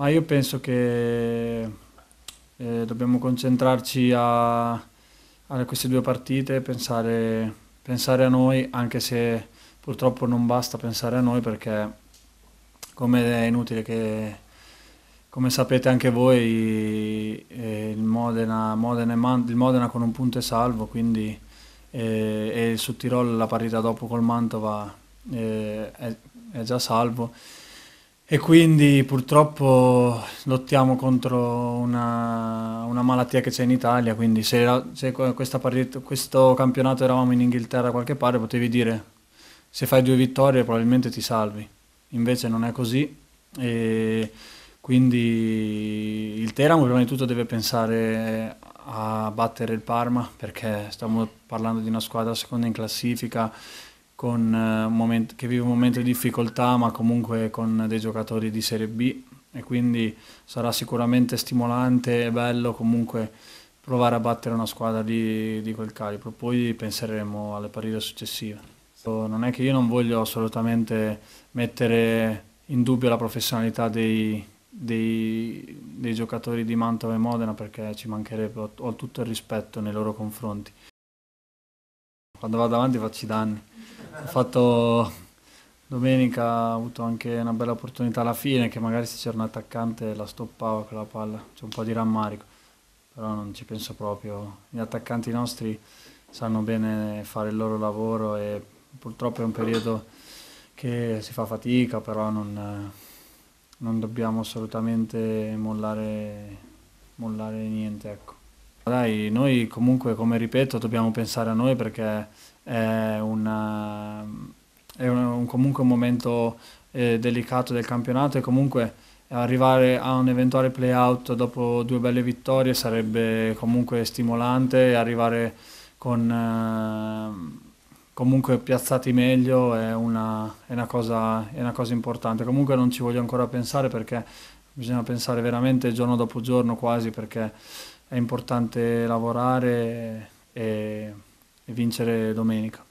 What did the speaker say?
Ma io penso che eh, dobbiamo concentrarci a, a, queste due partite, pensare, pensare, a noi, anche se purtroppo non basta pensare a noi perché come è inutile che, come sapete anche voi, eh, il, Modena, Modena il, Modena, con un punto è salvo, quindi eh, e su Tirol la partita dopo col Mantova eh, è, è già salvo e quindi purtroppo lottiamo contro una, una malattia che c'è in Italia, quindi se, era, se partita, questo campionato eravamo in Inghilterra qualche parte potevi dire se fai due vittorie probabilmente ti salvi, invece non è così e quindi il Teramo prima di tutto deve pensare eh, a battere il Parma perché stiamo parlando di una squadra seconda in classifica con, eh, uh, momento, che vive un momento di difficoltà ma comunque con dei giocatori di Serie B e quindi sarà sicuramente stimolante e bello comunque provare a battere una squadra di, di quel calibro, poi penseremo alle partite successive. Non è che io non voglio assolutamente mettere in dubbio la professionalità dei, dei, dei, giocatori di Mantova e Modena perché ci mancherebbe, ho tutto il rispetto nei loro confronti. Quando vado avanti faccio i danni. Ho fatto domenica, ho avuto anche una bella opportunità alla fine che magari se c'era un attaccante la stoppava la palla, c'è un po' di rammarico, però non ci penso proprio. Gli attaccanti nostri sanno bene fare il loro lavoro e purtroppo è un periodo che si fa fatica, però non, non dobbiamo assolutamente mollare, mollare niente. Ecco. Dai, noi comunque, come ripeto, dobbiamo pensare a noi perché è una comunque un momento eh, delicato del campionato e comunque arrivare a un eventuale playout dopo due belle vittorie sarebbe comunque stimolante e arrivare con eh, comunque piazzati meglio è una, è, una cosa, è una cosa importante. Comunque non ci voglio ancora pensare perché bisogna pensare veramente giorno dopo giorno quasi perché è importante lavorare e, e vincere domenica.